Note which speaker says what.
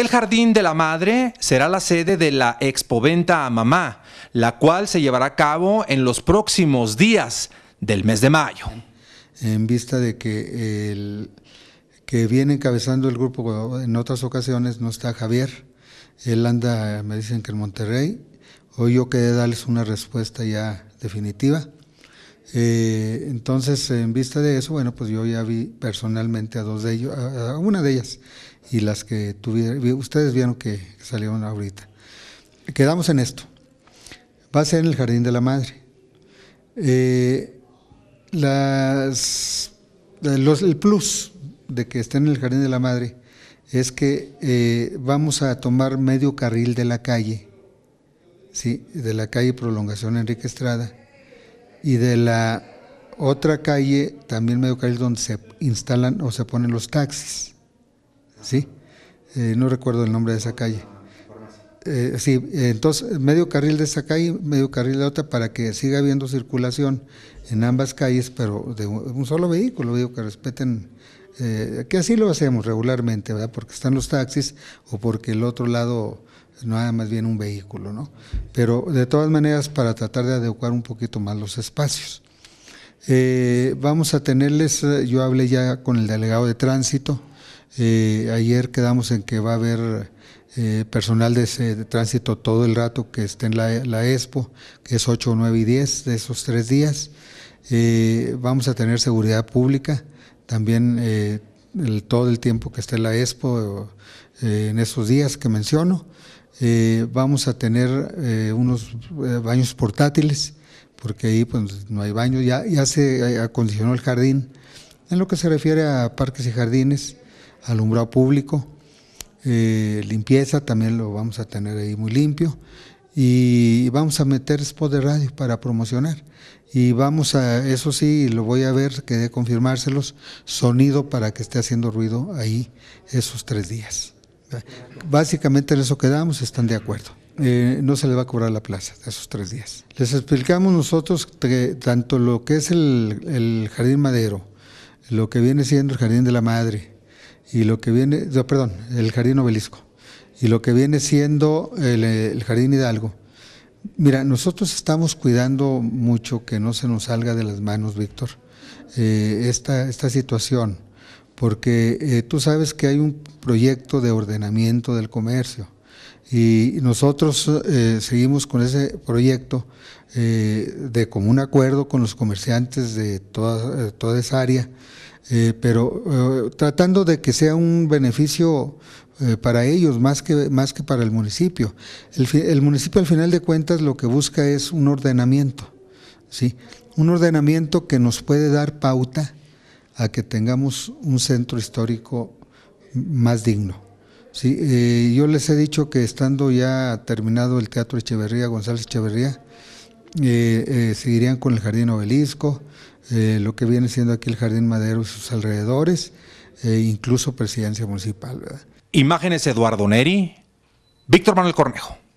Speaker 1: El Jardín de la Madre será la sede de la Expoventa a Mamá, la cual se llevará a cabo en los próximos días del mes de mayo. En vista de que el que viene encabezando el grupo en otras ocasiones no está Javier, él anda, me dicen que en Monterrey, hoy yo quedé darles una respuesta ya definitiva eh, entonces, en vista de eso, bueno, pues yo ya vi personalmente a dos de ellos, a, una de ellas, y las que tuvieron, ustedes vieron que salieron ahorita. Quedamos en esto. Va a ser en el Jardín de la Madre. Eh, el plus de que esté en el Jardín de la Madre es que eh, vamos a tomar medio carril de la calle, ¿sí? de la calle Prolongación Enrique Estrada y de la otra calle, también medio carril, donde se instalan o se ponen los taxis. ¿Sí? Eh, no recuerdo el nombre de esa calle. Eh, sí, entonces medio carril de esa calle, medio carril de otra para que siga habiendo circulación en ambas calles, pero de un solo vehículo, digo que respeten, eh, que así lo hacemos regularmente, ¿verdad? Porque están los taxis o porque el otro lado nada más bien un vehículo, ¿no? Pero de todas maneras, para tratar de adecuar un poquito más los espacios. Eh, vamos a tenerles, eh, yo hablé ya con el delegado de tránsito, eh, ayer quedamos en que va a haber personal de, tránsito todo el rato que esté en la, la, ESPO, que es 8, 9 y 10 de esos tres días. vamos a tener seguridad pública, también todo el tiempo que esté la expo, eh, en esos días que menciono. Eh, vamos a tener eh, unos baños portátiles, porque ahí pues, no hay baños, ya, ya se acondicionó el jardín. En lo que se refiere a parques y jardines, alumbrado público, limpieza también lo vamos a tener ahí muy limpio y vamos a meter spot de radio para promocionar. Y vamos a, eso sí, lo voy a ver, que confirmárselos, sonido para que esté haciendo ruido ahí esos tres días. Básicamente en eso quedamos, están de acuerdo. Eh, no se le va a cobrar la plaza esos tres días. Les explicamos nosotros que tanto lo que es el, el jardín madero, lo que viene siendo el jardín de la madre y lo que viene, perdón, el jardín obelisco y lo que viene siendo el, Jardín Hidalgo. Mira, nosotros estamos cuidando mucho que no se nos salga de las manos, Víctor, eh, esta, esta situación, porque eh, tú sabes que hay un proyecto de ordenamiento del comercio y nosotros eh, seguimos con ese proyecto eh, de común acuerdo con los comerciantes de toda, eh, toda esa área, pero tratando de que sea un beneficio para ellos más que, más que para el municipio. El, municipio al final de cuentas lo que busca es un ordenamiento, ¿sí? un ordenamiento que nos puede dar pauta a que tengamos un centro histórico más digno. Sí, eh, yo les he dicho que estando ya terminado el Teatro Echeverría, González Echeverría, eh, eh, seguirían con el Jardín Obelisco, lo que viene siendo aquí el Jardín Madero y sus alrededores, e incluso Presidencia Municipal. Imágenes Eduardo Neri, Víctor Manuel Cornejo.